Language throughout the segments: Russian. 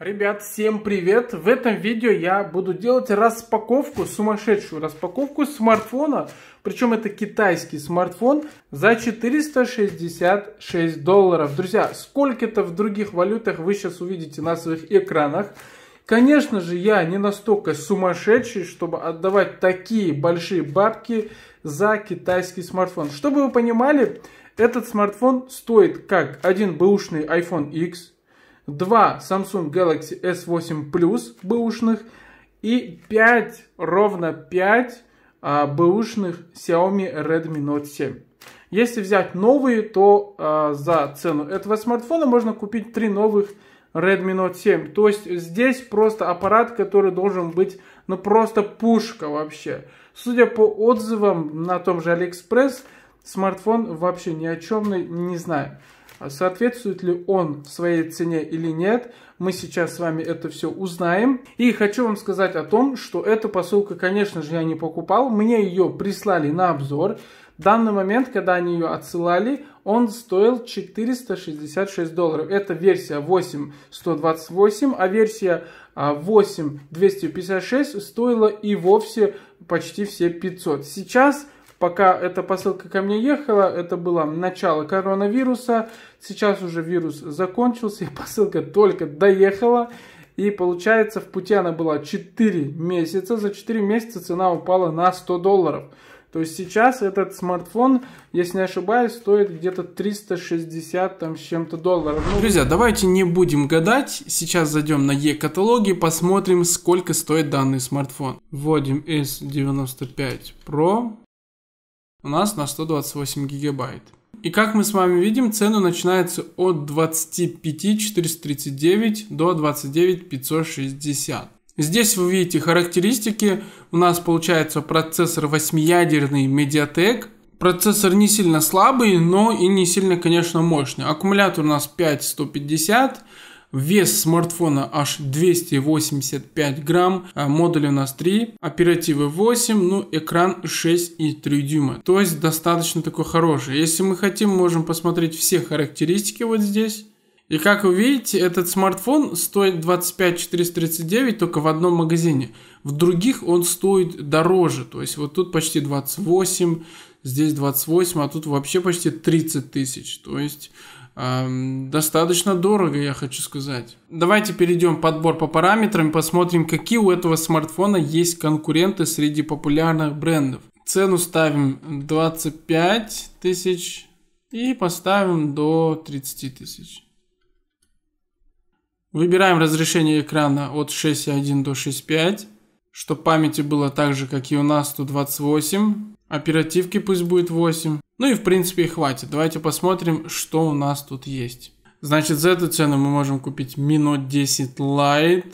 Ребят, всем привет! В этом видео я буду делать распаковку, сумасшедшую распаковку смартфона, причем это китайский смартфон, за 466 долларов. Друзья, сколько это в других валютах вы сейчас увидите на своих экранах. Конечно же, я не настолько сумасшедший, чтобы отдавать такие большие бабки за китайский смартфон. Чтобы вы понимали, этот смартфон стоит как один бэушный iPhone X, 2 Samsung Galaxy S8 Plus бэушных и 5, ровно 5 а, бэушных Xiaomi Redmi Note 7. Если взять новые, то а, за цену этого смартфона можно купить 3 новых Redmi Note 7. То есть здесь просто аппарат, который должен быть, ну просто пушка вообще. Судя по отзывам на том же AliExpress, смартфон вообще ни о чемный, не знаю. Соответствует ли он своей цене или нет, мы сейчас с вами это все узнаем. И хочу вам сказать о том, что эту посылку, конечно же, я не покупал. Мне ее прислали на обзор. В данный момент, когда они ее отсылали, он стоил 466 долларов. Это версия 8128, а версия 8256 а, стоила и вовсе почти все 500. Сейчас, пока эта посылка ко мне ехала, это было начало коронавируса, Сейчас уже вирус закончился, и посылка только доехала. И получается, в пути она была 4 месяца. За 4 месяца цена упала на 100 долларов. То есть сейчас этот смартфон, если не ошибаюсь, стоит где-то 360 там с чем-то долларов. Ну, Друзья, давайте не будем гадать. Сейчас зайдем на e-каталоги, посмотрим, сколько стоит данный смартфон. Вводим S95 Pro. У нас на 128 гигабайт. И как мы с вами видим, цены начинаются от 25 439 до 29 560. Здесь вы видите характеристики. У нас получается процессор 8-ядерный Mediatek. Процессор не сильно слабый, но и не сильно, конечно, мощный. Аккумулятор у нас 5150. Вес смартфона аж 285 грамм, а модуль у нас 3, оперативы 8, ну экран 6,3 дюйма. То есть достаточно такой хороший. Если мы хотим, можем посмотреть все характеристики вот здесь. И как вы видите, этот смартфон стоит 25 439 только в одном магазине. В других он стоит дороже. То есть вот тут почти 28, здесь 28, а тут вообще почти 30 тысяч. То есть достаточно дорого, я хочу сказать. Давайте перейдем подбор по параметрам, посмотрим, какие у этого смартфона есть конкуренты среди популярных брендов. Цену ставим 25 тысяч и поставим до 30 тысяч. Выбираем разрешение экрана от 6.1 до 6.5, чтобы памяти было так же, как и у нас 128. Оперативки пусть будет 8. Ну и в принципе и хватит. Давайте посмотрим, что у нас тут есть. Значит, за эту цену мы можем купить Mi Note 10 Lite,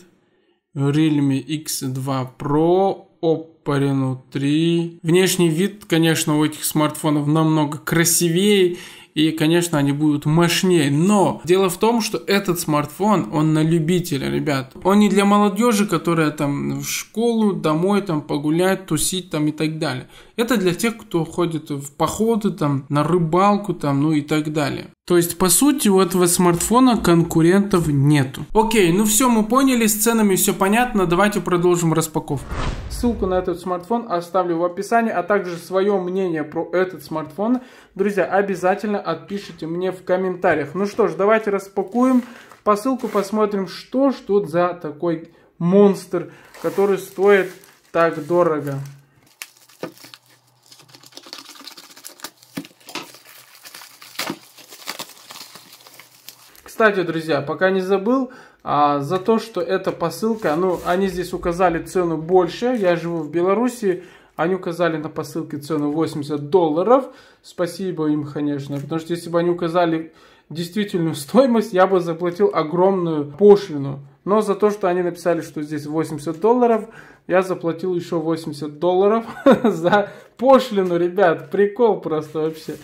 Realme X2 Pro, Oppo Reno 3. Внешний вид, конечно, у этих смартфонов намного красивее, и, конечно, они будут мощнее. Но дело в том, что этот смартфон, он на любителя, ребят. Он не для молодежи, которая там в школу, домой, там погулять, тусить там и так далее. Это для тех, кто ходит в походы, там, на рыбалку, там, ну и так далее. То есть, по сути, у этого смартфона конкурентов нету. Окей, ну все, мы поняли, с ценами все понятно, давайте продолжим распаковку. Ссылку на этот смартфон оставлю в описании, а также свое мнение про этот смартфон. Друзья, обязательно отпишите мне в комментариях. Ну что ж, давайте распакуем посылку, посмотрим, что ж тут за такой монстр, который стоит так дорого. Кстати, друзья, пока не забыл, а, за то, что эта посылка, ну, они здесь указали цену больше, я живу в Беларуси, они указали на посылке цену 80 долларов, спасибо им, конечно, потому что если бы они указали действительную стоимость, я бы заплатил огромную пошлину. Но за то, что они написали, что здесь 80 долларов, я заплатил еще 80 долларов за пошлину, ребят. Прикол просто вообще.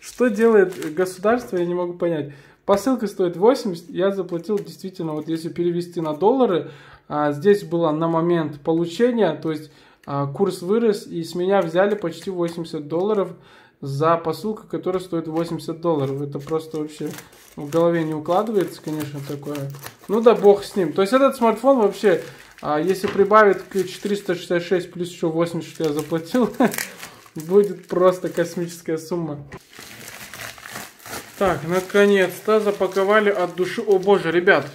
Что делает государство, я не могу понять. Посылка стоит 80, я заплатил действительно, вот если перевести на доллары, а, здесь было на момент получения, то есть а, курс вырос, и с меня взяли почти 80 долларов за посылку, которая стоит 80 долларов. Это просто вообще в голове не укладывается, конечно, такое. Ну да бог с ним. То есть этот смартфон вообще, а, если прибавит к 466 плюс еще 80, что я заплатил, будет просто космическая сумма. Так, наконец-то запаковали от души. О боже, ребят,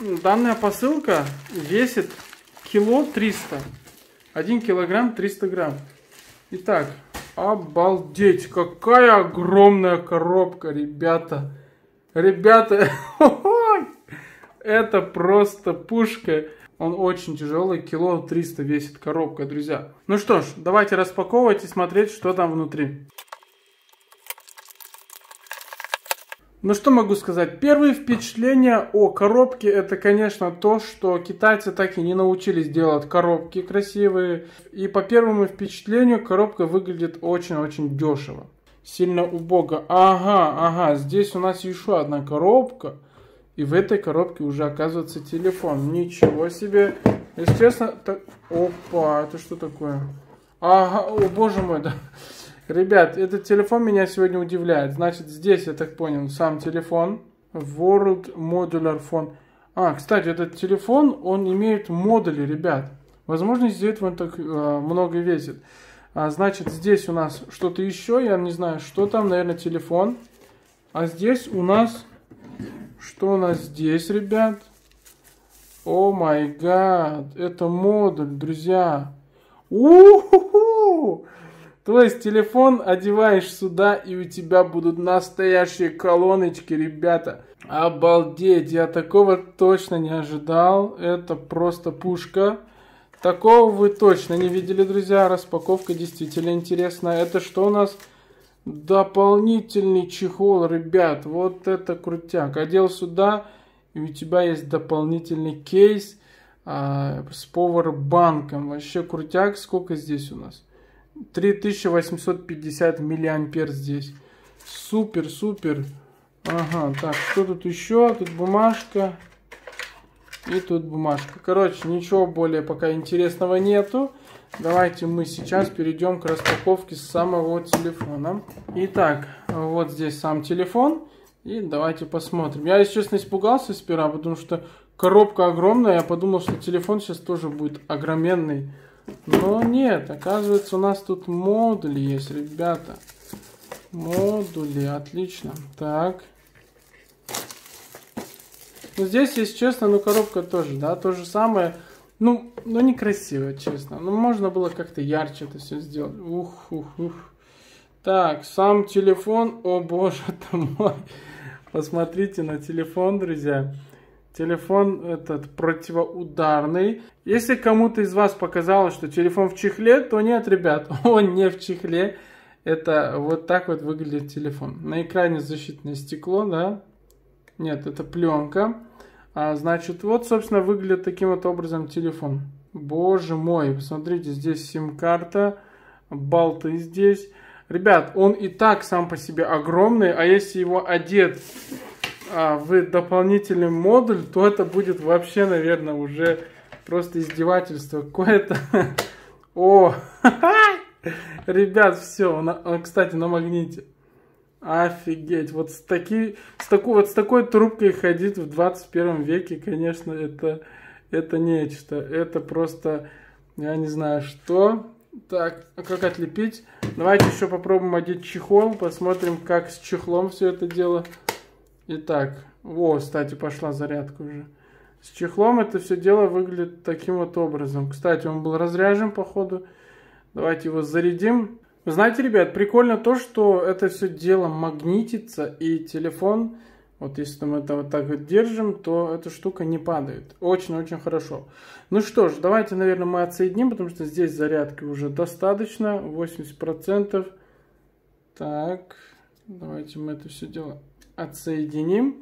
данная посылка весит кило 300. 1 килограмм 300 грамм. Итак, обалдеть, какая огромная коробка, ребята. Ребята, это просто пушка. Он очень тяжелый, кило 300 весит коробка, друзья. Ну что ж, давайте распаковывать и смотреть, что там внутри. Ну что могу сказать? Первые впечатления о коробке это, конечно, то, что китайцы так и не научились делать коробки красивые. И по первому впечатлению коробка выглядит очень-очень дешево. Сильно убого. Ага, ага, здесь у нас еще одна коробка. И в этой коробке уже оказывается телефон. Ничего себе. Если честно, так... Опа, это что такое? Ага, о боже мой, да. Ребят, этот телефон меня сегодня удивляет. Значит, здесь, я так понял, сам телефон. World Modular Phone. А, кстати, этот телефон, он имеет модули, ребят. Возможно, из-за этого он так э, много весит. А, значит, здесь у нас что-то еще, я не знаю, что там, наверное, телефон. А здесь у нас... Что у нас здесь, ребят? О май гад, это модуль, друзья. У-ху-ху! То есть телефон одеваешь сюда, и у тебя будут настоящие колоночки, ребята. Обалдеть, я такого точно не ожидал. Это просто пушка. Такого вы точно не видели, друзья. Распаковка действительно интересная. Это что у нас? Дополнительный чехол, ребят. Вот это крутяк. Одел сюда, и у тебя есть дополнительный кейс а, с банком. Вообще крутяк. Сколько здесь у нас? 3850 миллиампер здесь. Супер, супер. Ага, так, что тут еще? Тут бумажка. И тут бумажка. Короче, ничего более пока интересного нету. Давайте мы сейчас перейдем к распаковке самого телефона. Итак, вот здесь сам телефон. И давайте посмотрим. Я, если честно, испугался сперва, потому что коробка огромная. Я подумал, что телефон сейчас тоже будет огроменный. Но нет, оказывается, у нас тут модули есть, ребята. Модули, отлично. Так. Ну, здесь, если честно, ну, коробка тоже, да, то же самое. Ну, ну, некрасиво, честно. Ну, можно было как-то ярче это все сделать. Ух, ух, ух. Так, сам телефон, о боже это мой. Посмотрите на телефон, друзья. Телефон этот противоударный. Если кому-то из вас показалось, что телефон в чехле, то нет, ребят, он не в чехле. Это вот так вот выглядит телефон. На экране защитное стекло, да? Нет, это пленка. А, значит, вот, собственно, выглядит таким вот образом телефон. Боже мой, посмотрите, здесь сим-карта, балты здесь. Ребят, он и так сам по себе огромный, а если его одеть а, в дополнительный модуль, то это будет вообще, наверное, уже просто издевательство какое-то. О, ребят, все, а, кстати, на магните. Офигеть, вот с, таки, с, такой, вот с такой трубкой ходить в 21 веке, конечно, это, это нечто. Это просто, я не знаю, что. Так, а как отлепить? Давайте еще попробуем одеть чехол, посмотрим, как с чехлом все это дело Итак, во, кстати, пошла зарядка уже. С чехлом это все дело выглядит таким вот образом. Кстати, он был разряжен, походу. Давайте его зарядим. Вы знаете, ребят, прикольно то, что это все дело магнитится, и телефон, вот если мы это вот так вот держим, то эта штука не падает. Очень-очень хорошо. Ну что ж, давайте, наверное, мы отсоединим, потому что здесь зарядки уже достаточно, 80%. Так, давайте мы это все дело отсоединим.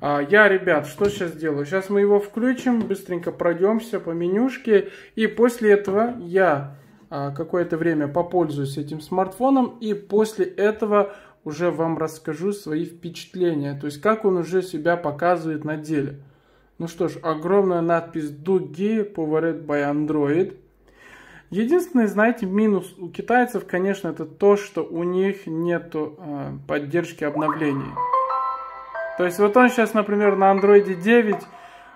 А, я, ребят, что сейчас делаю? Сейчас мы его включим, быстренько пройдемся по менюшке. И после этого я а, какое-то время попользуюсь этим смартфоном. И после этого уже вам расскажу свои впечатления. То есть, как он уже себя показывает на деле. Ну что ж, огромная надпись «Дуги Powered by Android». Единственный, знаете, минус у китайцев, конечно, это то, что у них нет э, а, поддержки обновлений. То есть вот он сейчас, например, на Android 9,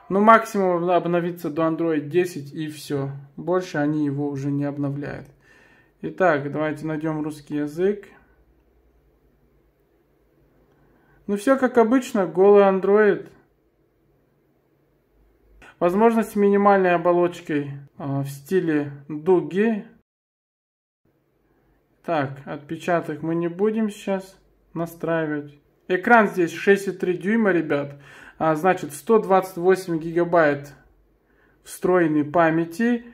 ну максимум обновится до Android 10 и все. Больше они его уже не обновляют. Итак, давайте найдем русский язык. Ну все как обычно, голый Android. Возможность с минимальной оболочкой э, а, в стиле дуги. Так, отпечаток мы не будем сейчас настраивать. Экран здесь 6,3 дюйма, ребят. А, значит, 128 гигабайт встроенной памяти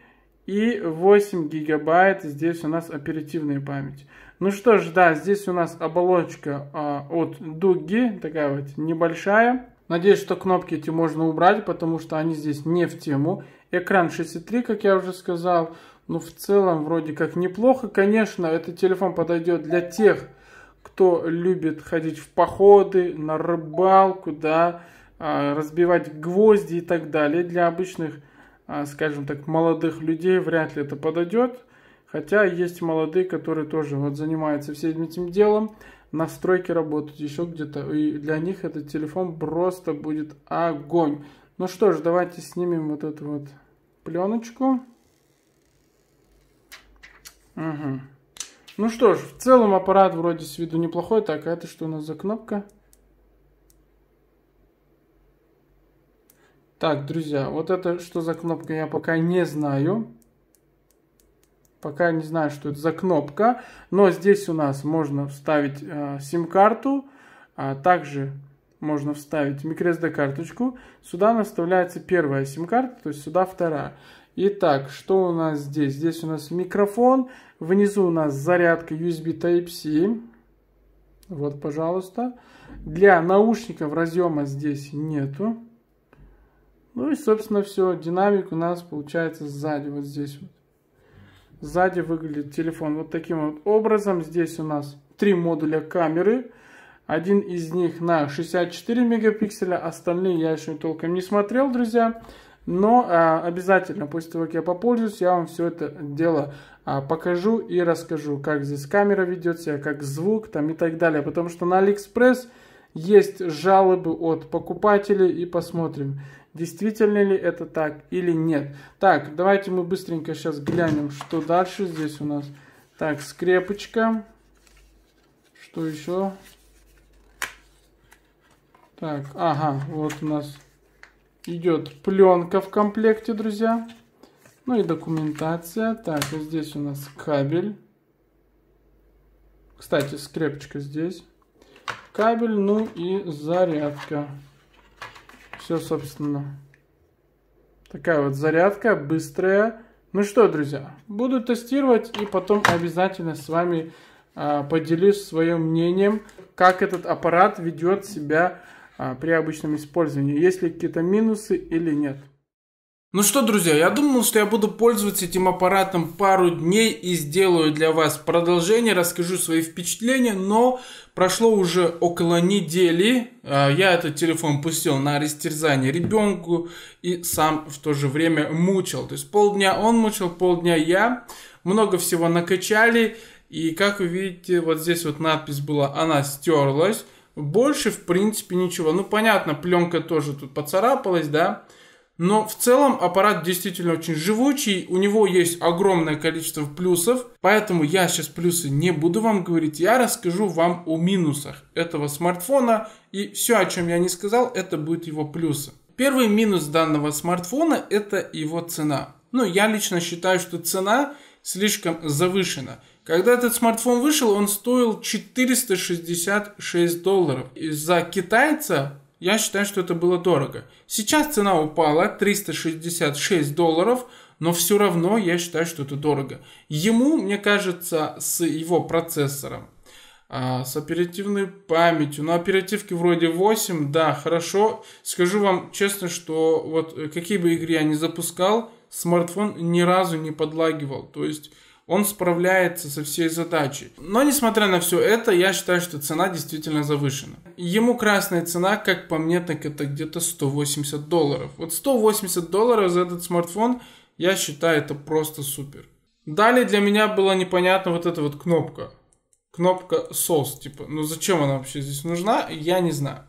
и 8 гигабайт здесь у нас оперативной памяти. Ну что ж, да, здесь у нас оболочка а, от дуги, такая вот небольшая. Надеюсь, что кнопки эти можно убрать, потому что они здесь не в тему. Экран 6.3, как я уже сказал. Ну, в целом, вроде как неплохо. Конечно, этот телефон подойдет для тех кто любит ходить в походы, на рыбалку, да, а, разбивать гвозди и так далее. Для обычных, а, скажем так, молодых людей вряд ли это подойдет. Хотя есть молодые, которые тоже вот занимаются всем этим делом, на стройке работают еще где-то. И для них этот телефон просто будет огонь. Ну что ж, давайте снимем вот эту вот пленочку. Угу. Ну что ж, в целом аппарат вроде с виду неплохой. Так, а это что у нас за кнопка? Так, друзья, вот это что за кнопка, я пока не знаю. Пока не знаю, что это за кнопка. Но здесь у нас можно вставить э, сим-карту. А также можно вставить microSD-карточку. Сюда она вставляется первая сим-карта, то есть сюда вторая. Итак, что у нас здесь? Здесь у нас микрофон, внизу у нас зарядка USB Type-C. Вот, пожалуйста. Для наушников разъема здесь нету. Ну и, собственно, все. Динамик у нас получается сзади, вот здесь вот. Сзади выглядит телефон вот таким вот образом. Здесь у нас три модуля камеры. Один из них на 64 мегапикселя, остальные я еще толком не смотрел, друзья. Но а, обязательно, после того, как я попользуюсь, я вам все это дело а, покажу и расскажу, как здесь камера ведет себя, как звук там и так далее. Потому что на Алиэкспресс есть жалобы от покупателей и посмотрим, действительно ли это так или нет. Так, давайте мы быстренько сейчас глянем, что дальше здесь у нас. Так, скрепочка. Что еще? Так, ага, вот у нас идет пленка в комплекте, друзья. Ну и документация. Так, вот здесь у нас кабель. Кстати, скрепочка здесь. Кабель, ну и зарядка. Все, собственно. Такая вот зарядка, быстрая. Ну что, друзья, буду тестировать и потом обязательно с вами э, поделюсь своим мнением, как этот аппарат ведет себя а, при обычном использовании? Есть ли какие-то минусы или нет? Ну что, друзья, я думал, что я буду пользоваться этим аппаратом пару дней и сделаю для вас продолжение, расскажу свои впечатления, но прошло уже около недели, а, я этот телефон пустил на растерзание ребенку и сам в то же время мучил. То есть полдня он мучил, полдня я, много всего накачали, и как вы видите, вот здесь вот надпись была, она стерлась, больше, в принципе, ничего. Ну, понятно, пленка тоже тут поцарапалась, да. Но в целом аппарат действительно очень живучий, у него есть огромное количество плюсов, поэтому я сейчас плюсы не буду вам говорить, я расскажу вам о минусах этого смартфона, и все, о чем я не сказал, это будет его плюсы. Первый минус данного смартфона это его цена. Ну, я лично считаю, что цена слишком завышена. Когда этот смартфон вышел, он стоил 466 долларов. И за китайца я считаю, что это было дорого. Сейчас цена упала 366 долларов, но все равно я считаю, что это дорого. Ему, мне кажется, с его процессором, а, с оперативной памятью, на оперативке вроде 8, да, хорошо. Скажу вам честно, что вот э, какие бы игры я ни запускал, смартфон ни разу не подлагивал. То есть он справляется со всей задачей. Но несмотря на все это, я считаю, что цена действительно завышена. Ему красная цена, как по мне, так это где-то 180 долларов. Вот 180 долларов за этот смартфон, я считаю, это просто супер. Далее для меня была непонятна вот эта вот кнопка. Кнопка соус, типа, ну зачем она вообще здесь нужна, я не знаю.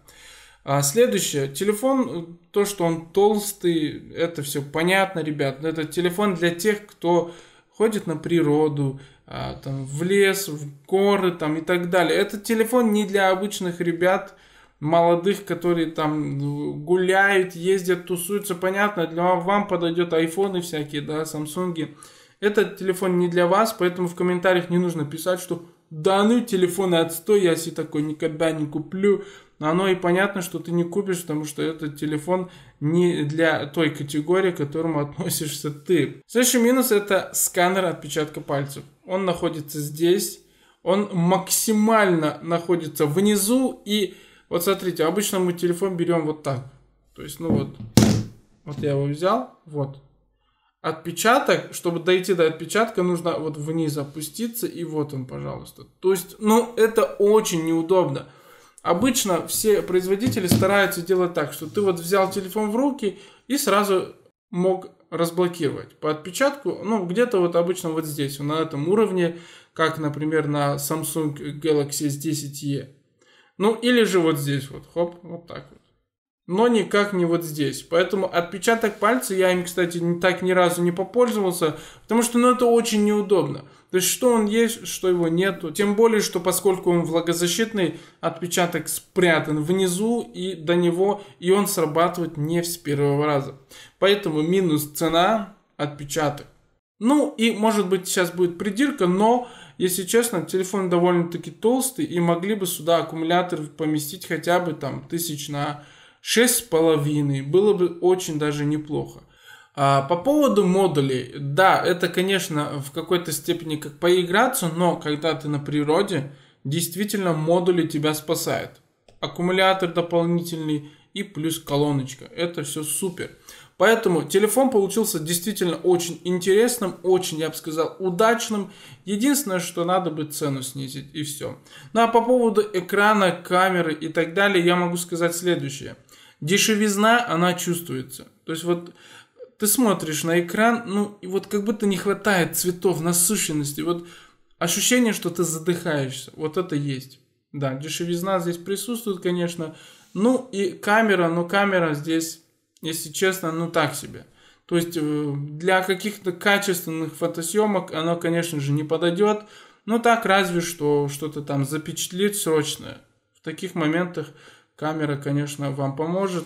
А следующее, телефон, то, что он толстый, это все понятно, ребят. Это телефон для тех, кто ходит на природу, а, там, в лес, в горы там, и так далее. Этот телефон не для обычных ребят, молодых, которые там гуляют, ездят, тусуются. Понятно, для вам подойдет айфоны всякие, да, самсунги. Этот телефон не для вас, поэтому в комментариях не нужно писать, что да ну телефоны отстой, я себе такой никогда не куплю. Но оно и понятно, что ты не купишь, потому что этот телефон не для той категории, к которому относишься ты. Следующий минус это сканер отпечатка пальцев. Он находится здесь, он максимально находится внизу и вот смотрите, обычно мы телефон берем вот так. То есть, ну вот, вот я его взял, вот. Отпечаток, чтобы дойти до отпечатка, нужно вот вниз опуститься, и вот он, пожалуйста. То есть, ну, это очень неудобно. Обычно все производители стараются делать так, что ты вот взял телефон в руки и сразу мог разблокировать по отпечатку, ну, где-то вот обычно вот здесь, на этом уровне, как, например, на Samsung Galaxy S10e. Ну, или же вот здесь вот, хоп, вот так вот но никак не вот здесь. Поэтому отпечаток пальца, я им, кстати, так ни разу не попользовался, потому что ну, это очень неудобно. То есть, что он есть, что его нету. Тем более, что поскольку он влагозащитный, отпечаток спрятан внизу и до него, и он срабатывает не с первого раза. Поэтому минус цена, отпечаток. Ну и, может быть, сейчас будет придирка, но если честно, телефон довольно-таки толстый, и могли бы сюда аккумулятор поместить хотя бы там тысяч на 6,5 было бы очень даже неплохо. А, по поводу модулей, да, это, конечно, в какой-то степени как поиграться, но когда ты на природе, действительно модули тебя спасают. Аккумулятор дополнительный и плюс колоночка. Это все супер. Поэтому телефон получился действительно очень интересным, очень, я бы сказал, удачным. Единственное, что надо бы цену снизить и все. Ну а по поводу экрана, камеры и так далее, я могу сказать следующее – Дешевизна, она чувствуется. То есть вот ты смотришь на экран, ну, и вот как будто не хватает цветов, насыщенности. Вот ощущение, что ты задыхаешься. Вот это есть. Да, дешевизна здесь присутствует, конечно. Ну и камера, но камера здесь, если честно, ну так себе. То есть э, для каких-то качественных фотосъемок она, конечно же, не подойдет. Ну так, разве что что-то там запечатлеть срочное. В таких моментах камера, конечно, вам поможет.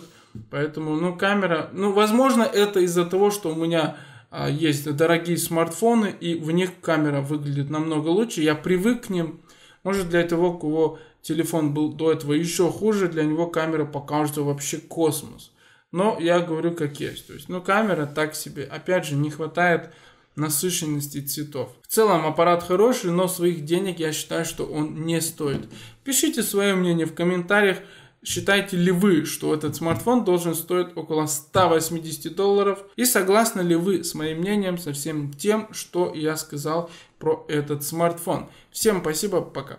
Поэтому, ну, камера, ну, возможно, это из-за того, что у меня а, есть дорогие смартфоны, и в них камера выглядит намного лучше. Я привык к ним. Может, для того, у кого телефон был до этого еще хуже, для него камера покажется вообще космос. Но я говорю как есть. То есть, ну, камера так себе. Опять же, не хватает насыщенности цветов. В целом аппарат хороший, но своих денег я считаю, что он не стоит. Пишите свое мнение в комментариях. Считаете ли вы, что этот смартфон должен стоить около 180 долларов? И согласны ли вы с моим мнением, со всем тем, что я сказал про этот смартфон? Всем спасибо, пока.